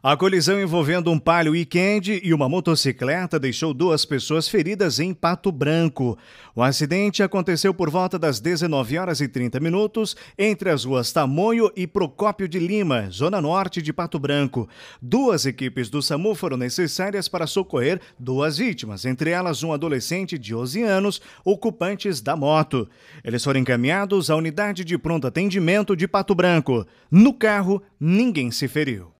A colisão envolvendo um Palio Weekend e uma motocicleta deixou duas pessoas feridas em Pato Branco. O acidente aconteceu por volta das 19 horas e 30 minutos entre as ruas Tamoio e Procópio de Lima, zona norte de Pato Branco. Duas equipes do SAMU foram necessárias para socorrer duas vítimas, entre elas um adolescente de 11 anos, ocupantes da moto. Eles foram encaminhados à unidade de pronto atendimento de Pato Branco. No carro, ninguém se feriu.